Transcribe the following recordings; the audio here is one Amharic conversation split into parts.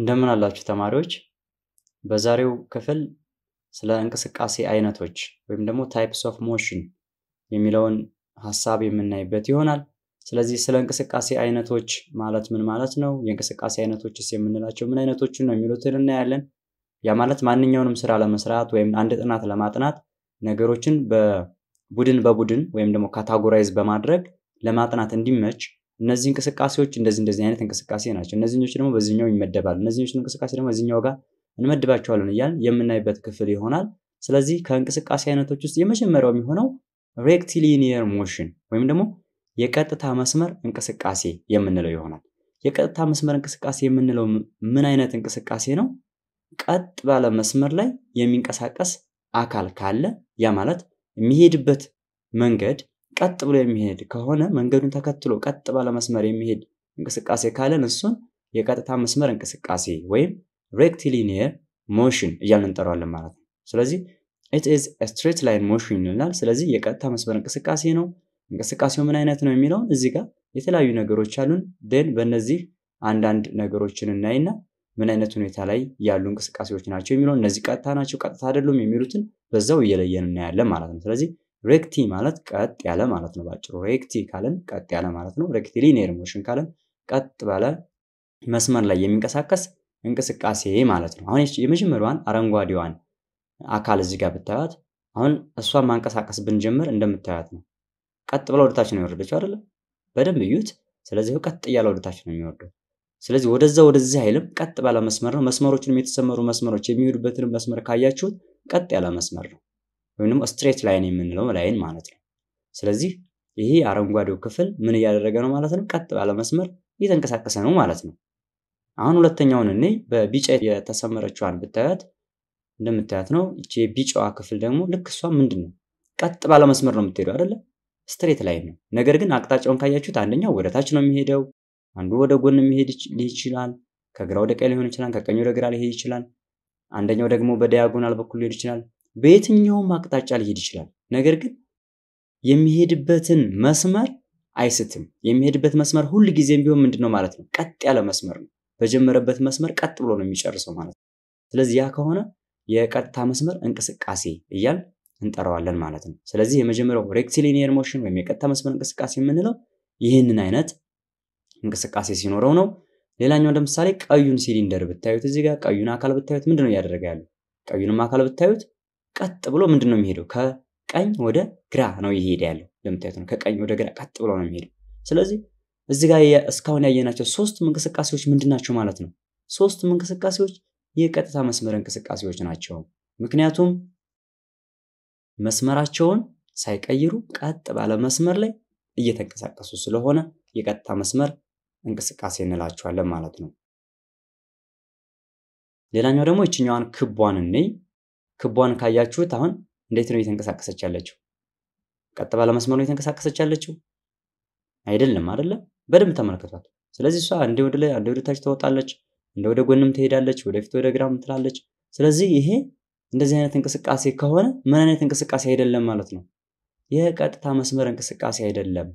እንደምን አላችሁ ተማሪዎች። በዛሬው ክፍል ስለ እንቅስቃሴ አይነቶች ወይም ደግሞ ታይፕስ ኦፍ ሞሽን የሚለውን ሀሳብ የምናይበት ይሆናል። ስለዚህ ስለ እንቅስቃሴ አይነቶች ማለት ምን ማለት ነው፣ የእንቅስቃሴ አይነቶችስ የምንላቸው ምን አይነቶችን ነው የሚሉትን እናያለን። ያ ማለት ማንኛውንም ስራ ለመስራት ወይም አንድ ጥናት ለማጥናት ነገሮችን በቡድን በቡድን ወይም ደግሞ ካታጎራይዝ በማድረግ ለማጥናት እንዲመች እነዚህ እንቅስቃሴዎች እንደዚህ እንደዚህ አይነት እንቅስቃሴ ናቸው። እነዚህኞች ደግሞ በዚህኛው ይመደባሉ። እነዚህኞች እንቅስቃሴ ደግሞ በዚኛው ጋር እንመድባቸዋለን እያልን የምናይበት ክፍል ይሆናል። ስለዚህ ከእንቅስቃሴ አይነቶች ውስጥ የመጀመሪያው የሚሆነው ሬክቲሊኒየር ሞሽን ወይም ደግሞ የቀጥታ መስመር እንቅስቃሴ የምንለው ይሆናል። የቀጥታ መስመር እንቅስቃሴ የምንለው ምን አይነት እንቅስቃሴ ነው? ቀጥ ባለ መስመር ላይ የሚንቀሳቀስ አካል ካለ ያ ማለት የሚሄድበት መንገድ ቀጥ ብሎ የሚሄድ ከሆነ መንገዱን ተከትሎ ቀጥ ባለ መስመር የሚሄድ እንቅስቃሴ ካለን እሱን የቀጥታ መስመር እንቅስቃሴ ወይም ሬክቲሊኒየር ሞሽን እያልን እንጠራዋለን ማለት ነው። ስለዚህ ኢት ኢዝ ስትሬት ላይን ሞሽን ይልናል። ስለዚህ የቀጥታ መስመር እንቅስቃሴ ነው። እንቅስቃሴው ምን አይነት ነው የሚለውን እዚህ ጋር የተለያዩ ነገሮች አሉን። ደን በእነዚህ አንዳንድ ነገሮችን እናይና ምን አይነት ሁኔታ ላይ ያሉ እንቅስቃሴዎች ናቸው የሚለውን እነዚህ ቀጥታ ናቸው፣ ቀጥታ አይደሉም የሚሉትን በዛው እየለየን እናያለን ማለት ነው። ስለዚህ ሬክቲ ማለት ቀጥ ያለ ማለት ነው። ባጭሩ ሬክቲ ካለን ቀጥ ያለ ማለት ነው። ሬክቲ ሊኒየር ሞሽን ካለን ቀጥ ባለ መስመር ላይ የሚንቀሳቀስ እንቅስቃሴ ማለት ነው። አሁን የመጀመሪያዋን አረንጓዴዋን አካል እዚህ ጋር ብታያት አሁን እሷን ማንቀሳቀስ ብንጀምር እንደምታያት ነው። ቀጥ ብላ ወደታች ነው የወረደችው አይደለም? በደንብ እዩት። ስለዚህ ቀጥ እያለ ወደታች ነው የሚወርደው። ስለዚህ ወደዛ ወደዚህ አይልም፣ ቀጥ ባለ መስመር ነው። መስመሮችንም የተሰመሩ መስመሮች የሚሄዱበትንም መስመር ካያችሁት ቀጥ ያለ መስመር ነው። ወይም ደግሞ ስትሬት ላይን የምንለው ላይን ማለት ነው። ስለዚህ ይሄ አረንጓዴው ክፍል ምን እያደረገ ነው ማለት ነው? ቀጥ ባለ መስመር እየተንቀሳቀሰ ነው ማለት ነው። አሁን ሁለተኛውን እኔ በቢጫ የተሰመረችዋን ብታያት እንደምታያት ነው። ይቺ የቢጫዋ ክፍል ደግሞ ልክ እሷ ምንድን ነው ቀጥ ባለ መስመር ነው የምትሄደው አይደለ? ስትሬት ላይን ነው። ነገር ግን አቅጣጫውን ካያችሁት አንደኛው ወደ ታች ነው የሚሄደው፣ አንዱ ወደ ጎን የሚሄድ ይችላል፣ ከግራ ወደ ቀኝ ሊሆን ይችላል፣ ከቀኝ ወደ ግራ ሊሄድ ይችላል። አንደኛው ደግሞ በዲያጎናል በኩል ሊሄድ ይችላል። በየትኛውም አቅጣጫ ሊሄድ ይችላል። ነገር ግን የሚሄድበትን መስመር አይስትም። የሚሄድበት መስመር ሁል ጊዜም ቢሆን ምንድን ነው ማለት ነው? ቀጥ ያለ መስመር ነው። በጀመረበት መስመር ቀጥ ብሎ ነው የሚጨርሰው ማለት ነው። ስለዚህ ያ ከሆነ የቀጥታ መስመር እንቅስቃሴ እያል እንጠራዋለን ማለት ነው። ስለዚህ የመጀመሪያው ሬክቲሊኒየር ሞሽን ወይም የቀጥታ መስመር እንቅስቃሴ የምንለው ይህንን አይነት እንቅስቃሴ ሲኖረው ነው። ሌላኛው ለምሳሌ ቀዩን ሲሊንደር ብታዩት እዚህ ጋር ቀዩን አካል ብታዩት ምንድነው ነው እያደረገ ያለው? ቀዩንም አካል ብታዩት ቀጥ ብሎ ምንድን ነው የሚሄደው? ከቀኝ ወደ ግራ ነው እየሄደ ያለው። እንደምታዩት ነው፣ ከቀኝ ወደ ግራ ቀጥ ብሎ ነው የሚሄደው። ስለዚህ እዚህ ጋር እስካሁን ያየናቸው ሶስቱም እንቅስቃሴዎች ምንድን ናቸው ማለት ነው? ሶስቱም እንቅስቃሴዎች የቀጥታ መስመር እንቅስቃሴዎች ናቸው። ምክንያቱም መስመራቸውን ሳይቀይሩ ቀጥ ባለ መስመር ላይ እየተንቀሳቀሱ ስለሆነ የቀጥታ መስመር እንቅስቃሴ እንላቸዋለን ማለት ነው። ሌላኛው ደግሞ ይችኛዋን ክቧን እንይ። ክቧን ካያችሁት አሁን እንዴት ነው እየተንቀሳቀሰች ያለችው? ቀጥ ባለ መስመር ነው እየተንቀሳቀሰች ያለችው አይደለም፣ አይደለም። በደንብ ተመልከቷት። ስለዚህ እሷ አንዴ ወደ ላይ አንዴ ወደ ታች ትወጣለች፣ እንደ ወደ ጎንም ትሄዳለች፣ ወደፊት ወደ ግራም ትላለች። ስለዚህ ይሄ እንደዚህ አይነት እንቅስቃሴ ከሆነ ምን አይነት እንቅስቃሴ አይደለም ማለት ነው? የቀጥታ መስመር እንቅስቃሴ አይደለም።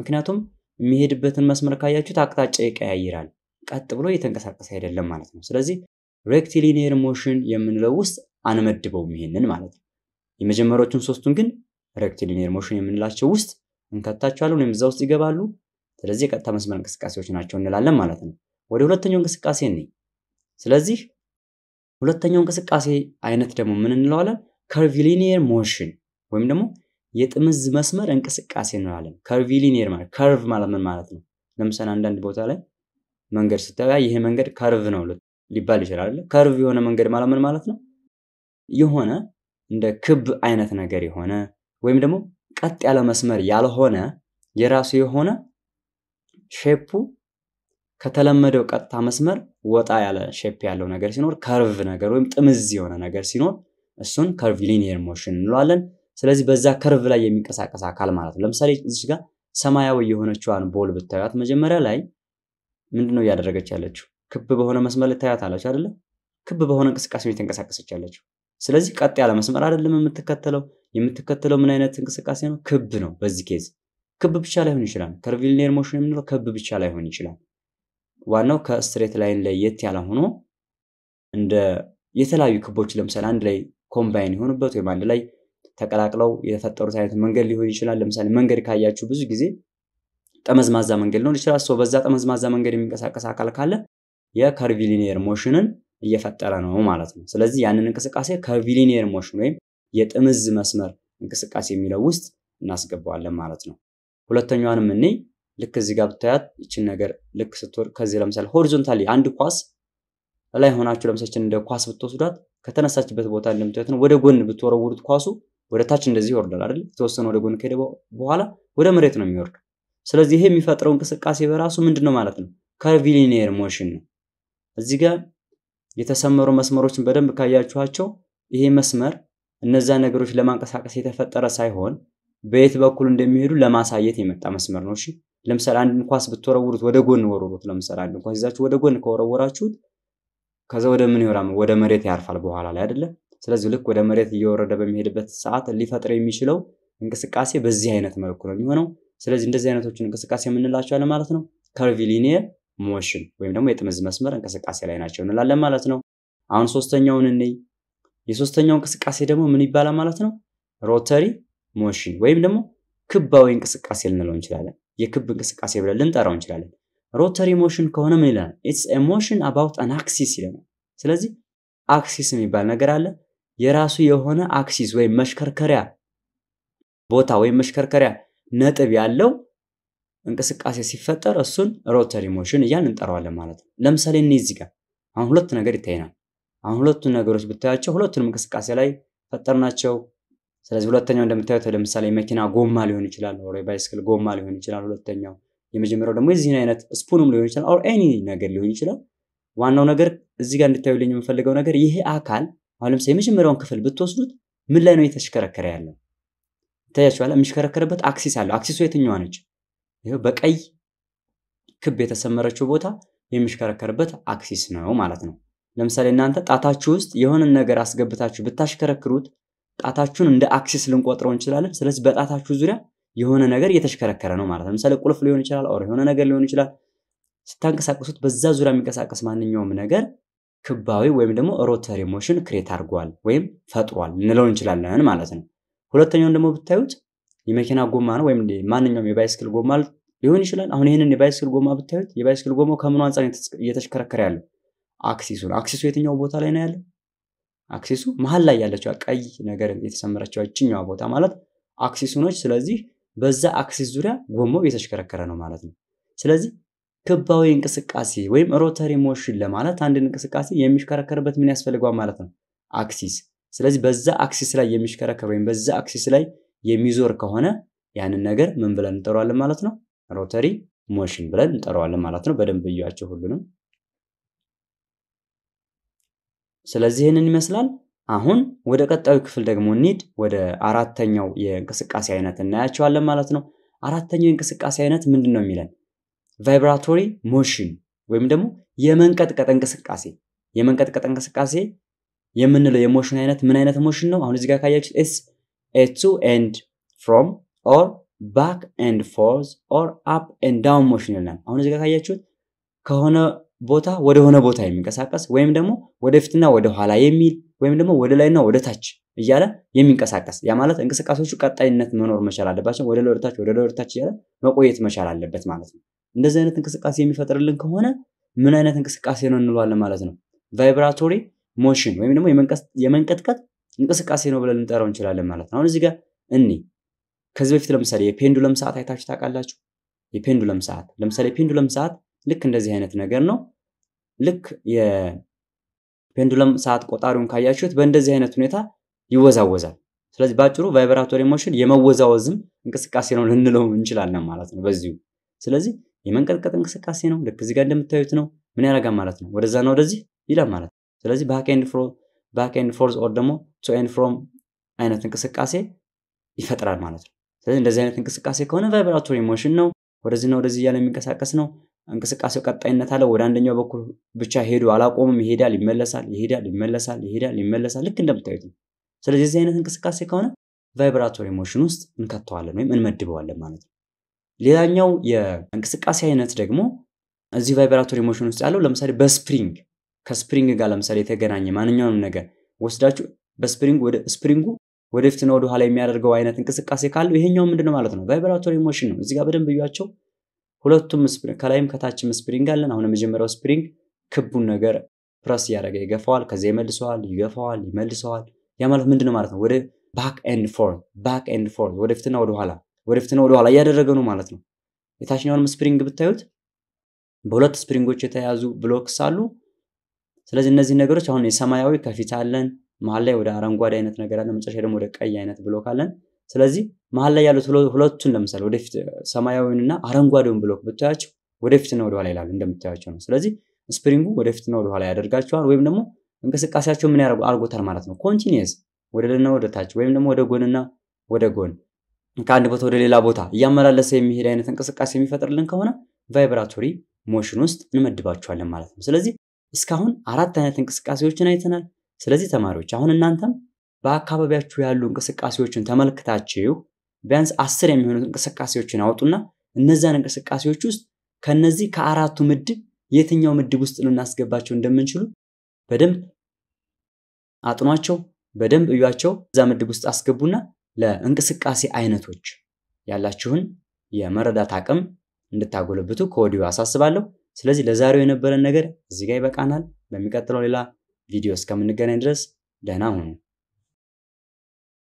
ምክንያቱም የሚሄድበትን መስመር ካያችሁት አቅጣጫ ይቀያይራል። ቀጥ ብሎ እየተንቀሳቀሰ አይደለም ማለት ነው። ስለዚህ ሬክቲሊኒየር ሞሽን የምንለው ውስጥ አንመድበውም ይሄንን ማለት ነው። የመጀመሪያዎቹን ሶስቱን ግን ሬክቲሊኒየር ሞሽን የምንላቸው ውስጥ እንከታቸዋለን ወይም እዛ ውስጥ ይገባሉ። ስለዚህ የቀጥታ መስመር እንቅስቃሴዎች ናቸው እንላለን ማለት ነው። ወደ ሁለተኛው እንቅስቃሴ እንይ። ስለዚህ ሁለተኛው እንቅስቃሴ አይነት ደግሞ ምን እንለዋለን? ከርቪሊኒየር ሞሽን ወይም ደግሞ የጥምዝ መስመር እንቅስቃሴ እንላለን ከርቪሊኒየር ማለት ከርቭ ማለት ምን ማለት ነው? ለምሳሌ አንዳንድ ቦታ ላይ መንገድ ስታዩ ይሄ መንገድ ከርቭ ነው ሊባል ይችላል። ከርቭ የሆነ መንገድ ማለት ምን ማለት ነው? የሆነ እንደ ክብ አይነት ነገር የሆነ ወይም ደግሞ ቀጥ ያለ መስመር ያልሆነ የራሱ የሆነ ሼፑ ከተለመደው ቀጥታ መስመር ወጣ ያለ ሼፕ ያለው ነገር ሲኖር ከርቭ ነገር ወይም ጥምዝ የሆነ ነገር ሲኖር እሱን ከርቭ ሊኒየር ሞሽን እንለዋለን። ስለዚህ በዛ ከርቭ ላይ የሚንቀሳቀስ አካል ማለት ነው። ለምሳሌ እዚህ ጋር ሰማያዊ የሆነችዋን ቦል ብታዩት መጀመሪያ ላይ ምንድን ነው እያደረገች ያለችው? ክብ በሆነ መስመር ልታያት አለች አደለ? ክብ በሆነ እንቅስቃሴ ነው የተንቀሳቀሰች ያለችው። ስለዚህ ቀጥ ያለ መስመር አይደለም የምትከተለው። የምትከተለው ምን አይነት እንቅስቃሴ ነው? ክብ ነው። በዚህ ኬዝ ክብ ብቻ ላይሆን ይችላል። ከርቪሊኔር ሞሽን የምንለው ክብ ብቻ ላይሆን ይችላል። ዋናው ከስትሬት ላይን ላይ የት ያለ ሆኖ እንደ የተለያዩ ክቦች ለምሳሌ አንድ ላይ ኮምባይን የሆኑበት ወይም አንድ ላይ ተቀላቅለው የተፈጠሩት አይነት መንገድ ሊሆን ይችላል። ለምሳሌ መንገድ ካያችሁ ብዙ ጊዜ ጠመዝማዛ መንገድ ሊሆን ይችላል። በዛ ጠመዝማዛ መንገድ የሚንቀሳቀስ አካል ካለ የከርቪሊኒየር ሞሽንን እየፈጠረ ነው ማለት ነው። ስለዚህ ያንን እንቅስቃሴ ከቪሊኒየር ሞሽን ወይም የጥምዝ መስመር እንቅስቃሴ የሚለው ውስጥ እናስገባዋለን ማለት ነው። ሁለተኛዋንም እኔ ልክ እዚህ ጋር ብታያት ይችን ነገር ልክ ስትወር ከዚህ ለምሳሌ ሆሪዞንታሊ አንድ ኳስ ላይ ሆናችሁ ለምሳችን እንደ ኳስ ብትወስዷት ከተነሳችበት ቦታ እንደምታዩት ነው። ወደ ጎን ብትወረውሩት ኳሱ ወደ ታች እንደዚህ ይወርዳል አይደል? የተወሰነ ወደ ጎን ከሄደ በኋላ ወደ መሬት ነው የሚወርድ። ስለዚህ ይሄ የሚፈጥረው እንቅስቃሴ በራሱ ምንድን ነው ማለት ነው? ከርቪሊኒየር ሞሽን ነው። እዚህ ጋር የተሰመሩ መስመሮችን በደንብ ካያችኋቸው ይሄ መስመር እነዛ ነገሮች ለማንቀሳቀስ የተፈጠረ ሳይሆን በየት በኩል እንደሚሄዱ ለማሳየት የመጣ መስመር ነው። እሺ ለምሳሌ አንድን ኳስ ብትወረውሩት ወደ ጎን ወረውሩት። ለምሳሌ አንድን ኳስ ይዛችሁ ወደ ጎን ከወረወራችሁት ከዛ ወደ ምን ይወራም? ወደ መሬት ያርፋል በኋላ ላይ አይደለ? ስለዚህ ልክ ወደ መሬት እየወረደ በሚሄድበት ሰዓት ሊፈጥር የሚችለው እንቅስቃሴ በዚህ አይነት መልኩ ነው የሚሆነው። ስለዚህ እንደዚህ አይነቶችን እንቅስቃሴ የምንላቸው ማለት ነው ከርቪ ሊኒየር ሞሽን ወይም ደግሞ የጥምዝ መስመር እንቅስቃሴ ላይ ናቸው እንላለን ማለት ነው። አሁን ሶስተኛውን እንይ። የሶስተኛው እንቅስቃሴ ደግሞ ምን ይባላል ማለት ነው? ሮተሪ ሞሽን ወይም ደግሞ ክባዊ እንቅስቃሴ ልንለው እንችላለን። የክብ እንቅስቃሴ ብለን ልንጠራው እንችላለን። ሮተሪ ሞሽን ከሆነ ምን ይለናል? ኢትስ ሞሽን አባውት አን አክሲስ ይለናል። ስለዚህ አክሲስ የሚባል ነገር አለ። የራሱ የሆነ አክሲስ ወይም መሽከርከሪያ ቦታ ወይም መሽከርከሪያ ነጥብ ያለው እንቅስቃሴ ሲፈጠር እሱን ሮተሪ ሞሽን እያን እንጠራዋለን ማለት ነው። ለምሳሌ እኔ እዚህ ጋር አሁን ሁለት ነገር ይታየናል። አሁን ሁለቱን ነገሮች ብታያቸው ሁለቱንም እንቅስቃሴ ላይ ፈጠርናቸው። ስለዚህ ሁለተኛው እንደምታዩት ለምሳሌ የመኪና ጎማ ሊሆን ይችላል፣ ባይስክል ጎማ ሊሆን ይችላል። ሁለተኛው የመጀመሪያው ደግሞ የዚህን አይነት ስፑንም ሊሆን ይችላል፣ ኦር ኤኒ ነገር ሊሆን ይችላል። ዋናው ነገር እዚህ ጋር እንድታዩልኝ የምፈልገው ነገር ይሄ አካል አሁን ለምሳሌ የመጀመሪያውን ክፍል ብትወስዱት ምን ላይ ነው እየተሽከረከረ ያለው ይታያችኋል። የሚሽከረከርበት አክሲስ አለው። አክሲሱ የትኛዋ ነች? በቀይ ክብ የተሰመረችው ቦታ የሚሽከረከርበት አክሲስ ነው ማለት ነው። ለምሳሌ እናንተ ጣታችሁ ውስጥ የሆነን ነገር አስገብታችሁ ብታሽከረክሩት ጣታችሁን እንደ አክሲስ ልንቆጥረው እንችላለን። ስለዚህ በጣታችሁ ዙሪያ የሆነ ነገር እየተሽከረከረ ነው ማለት ነው። ለምሳሌ ቁልፍ ሊሆን ይችላል፣ ኦር የሆነ ነገር ሊሆን ይችላል። ስታንቀሳቀሱት በዛ ዙሪያ የሚንቀሳቀስ ማንኛውም ነገር ክባዊ ወይም ደግሞ ሮተሪ ሞሽን ክሬት አድርጓል ወይም ፈጥሯል ልንለው እንችላለን ማለት ነው። ሁለተኛውን ደግሞ ብታዩት የመኪና ጎማ ነው ወይም ማንኛውም የባይስክል ጎማ ሊሆን ይችላል። አሁን ይህንን የባይስክል ጎማ ብታዩት የባይስክል ጎማው ከምኑ አንጻር እየተሽከረከረ ያለው አክሲሱ ነው። አክሲሱ የትኛው ቦታ ላይ ነው ያለው? አክሲሱ መሀል ላይ ያለችው ቀይ ነገር የተሰመረችው እችኛዋ ቦታ ማለት አክሲሱ ነች። ስለዚህ በዛ አክሲስ ዙሪያ ጎማው እየተሽከረከረ ነው ማለት ነው። ስለዚህ ክባዊ እንቅስቃሴ ወይም ሮተሪ ሞሽን ለማለት አንድን እንቅስቃሴ የሚሽከረከርበት ምን ያስፈልገዋል ማለት ነው? አክሲስ። ስለዚህ በዛ አክሲስ ላይ የሚሽከረከር ወይም በዛ አክሲስ ላይ የሚዞር ከሆነ ያንን ነገር ምን ብለን እንጠራዋለን ማለት ነው? ሮተሪ ሞሽን ብለን እንጠራዋለን ማለት ነው። በደንብ እያቸው ሁሉንም። ስለዚህ ይህንን ይመስላል። አሁን ወደ ቀጣዩ ክፍል ደግሞ እንሂድ። ወደ አራተኛው የእንቅስቃሴ አይነት እናያቸዋለን ማለት ነው። አራተኛው የእንቅስቃሴ አይነት ምንድን ነው የሚለን? ቫይብራቶሪ ሞሽን ወይም ደግሞ የመንቀጥቀጥ እንቅስቃሴ። የመንቀጥቀጥ እንቅስቃሴ የምንለው የሞሽን አይነት ምን አይነት ሞሽን ነው? አሁን እዚህ ጋር ካያችሁት a to and from or ባክ ኤንድ ፎርዝ ኦር አፕ ኤንድ ዳውን ሞሽን ይለናል። አሁን እዚህ ጋር ካያችሁት ከሆነ ቦታ ወደ ሆነ ቦታ የሚንቀሳቀስ ወይም ደግሞ ወደፊትና ወደ ኋላ የሚል ወይም ደግሞ ወደ ላይና ወደ ታች እያለ የሚንቀሳቀስ ያ ማለት እንቅስቃሴዎቹ ቀጣይነት መኖር መቻል አለባቸው። ወደ ላይ ወደ ታች፣ ወደ ላይ ወደ ታች እያለ መቆየት መቻል አለበት ማለት ነው። እንደዚህ አይነት እንቅስቃሴ የሚፈጥርልን ከሆነ ምን አይነት እንቅስቃሴ ነው እንለዋለን ማለት ነው። ቫይብራቶሪ ሞሽን ወይም ደግሞ የመንቀጥቀጥ እንቅስቃሴ ነው ብለን ልንጠራው እንችላለን ማለት ነው። አሁን እዚህ ጋር እኔ ከዚህ በፊት ለምሳሌ የፔንዱለም ሰዓት አይታችሁ ታውቃላችሁ? የፔንዱለም ሰዓት ለምሳሌ የፔንዱለም ሰዓት ልክ እንደዚህ አይነት ነገር ነው። ልክ የፔንዱለም ሰዓት ቆጣሪውን ካያችሁት በእንደዚህ አይነት ሁኔታ ይወዛወዛል። ስለዚህ በአጭሩ ቫይብራቶሪ ሞሽን የመወዛወዝም እንቅስቃሴ ነው ልንለው እንችላለን ማለት ነው በዚሁ። ስለዚህ የመንቀጥቀጥ እንቅስቃሴ ነው። ልክ እዚህ ጋር እንደምታዩት ነው። ምን ያደርጋል ማለት ነው? ወደዛና ወደዚህ ይላል ማለት ነው። ስለዚህ በሀክ ኤንድ ባክ ኤንድ ፎርዝ ኦር ደግሞ ቱ ኤንድ ፍሮም አይነት እንቅስቃሴ ይፈጥራል ማለት ነው። ስለዚህ እንደዚህ አይነት እንቅስቃሴ ከሆነ ቫይብራቶሪ ሞሽን ነው። ወደዚህና ወደዚህ እያለ የሚንቀሳቀስ ነው። እንቅስቃሴው ቀጣይነት አለ። ወደ አንደኛው በኩል ብቻ ሄዱ አላቆምም። ይሄዳል፣ ይመለሳል፣ ይሄዳል፣ ይመለሳል፣ ይሄዳል፣ ይመለሳል። ልክ እንደምታዩት ነው። ስለዚህ የዚህ አይነት እንቅስቃሴ ከሆነ ቫይብራቶሪ ሞሽን ውስጥ እንከተዋለን ወይም እንመድበዋለን ማለት ነው። ሌላኛው የእንቅስቃሴ አይነት ደግሞ እዚህ ቫይብራቶሪ ሞሽን ውስጥ ያለው ለምሳሌ በስፕሪንግ ከስፕሪንግ ጋር ለምሳሌ የተገናኘ ማንኛውንም ነገር ወስዳችሁ በስፕሪንግ ወደ ስፕሪንጉ ወደፊትና ወደኋላ የሚያደርገው አይነት እንቅስቃሴ ካለው ይሄኛው ምንድን ነው ማለት ነው? ቫይብራቶሪ ሞሽን ነው። እዚጋ በደንብ እያቸው። ሁለቱም ከላይም ከታችም ስፕሪንግ አለን። አሁን የመጀመሪያው ስፕሪንግ ክቡን ነገር ፕረስ እያደረገ ይገፋዋል፣ ከዚ ይመልሰዋል፣ ይገፋዋል፣ ይመልሰዋል። ያ ማለት ምንድን ነው ማለት ነው? ወደ ባክ ኤንድ ፎር ባክ ኤንድ ፎር ወደፊትና ወደኋላ ወደፊትና ወደኋላ እያደረገ ነው ማለት ነው። የታችኛውንም ስፕሪንግ ብታዩት በሁለት ስፕሪንጎች የተያዙ ብሎክስ አሉ። ስለዚህ እነዚህ ነገሮች አሁን የሰማያዊ ከፊት አለን፣ መሀል ላይ ወደ አረንጓዴ አይነት ነገር አለን፣ መጨረሻ ደግሞ ወደ ቀይ አይነት ብሎክ አለን። ስለዚህ መሀል ላይ ያሉት ሁለቱን ለምሳሌ ወደፊት ሰማያዊንና አረንጓዴውን ብሎክ ብታያቸው ወደፊትና ወደኋላ ይላሉ እንደምታያቸው ነው። ስለዚህ ስፕሪንጉ ወደፊትና ወደኋላ ያደርጋቸዋል ወይም ደግሞ እንቅስቃሴያቸው ምን ያደርጉ አርጎታል ማለት ነው። ወደ ልና ወደ ታች ወይም ደግሞ ወደ ጎንና ወደ ጎን ከአንድ ቦታ ወደ ሌላ ቦታ እያመላለሰ የሚሄድ አይነት እንቅስቃሴ የሚፈጥርልን ከሆነ ቫይብራቶሪ ሞሽን ውስጥ እንመድባቸዋለን ማለት ነው። ስለዚህ እስካሁን አራት አይነት እንቅስቃሴዎችን አይተናል። ስለዚህ ተማሪዎች አሁን እናንተም በአካባቢያችሁ ያሉ እንቅስቃሴዎችን ተመልክታችሁ ቢያንስ አስር የሚሆኑ እንቅስቃሴዎችን አውጡና እነዚያን እንቅስቃሴዎች ውስጥ ከነዚህ ከአራቱ ምድብ የትኛው ምድብ ውስጥ ልናስገባቸው እንደምንችሉ በደንብ አጥኗቸው፣ በደንብ እዩቸው። እዛ ምድብ ውስጥ አስገቡና ለእንቅስቃሴ አይነቶች ያላችሁን የመረዳት አቅም እንድታጎለብቱ ከወዲሁ አሳስባለሁ። ስለዚህ ለዛሬው የነበረን ነገር እዚህ ጋር ይበቃናል። በሚቀጥለው ሌላ ቪዲዮ እስከምንገናኝ ድረስ ደህና ሁኑ።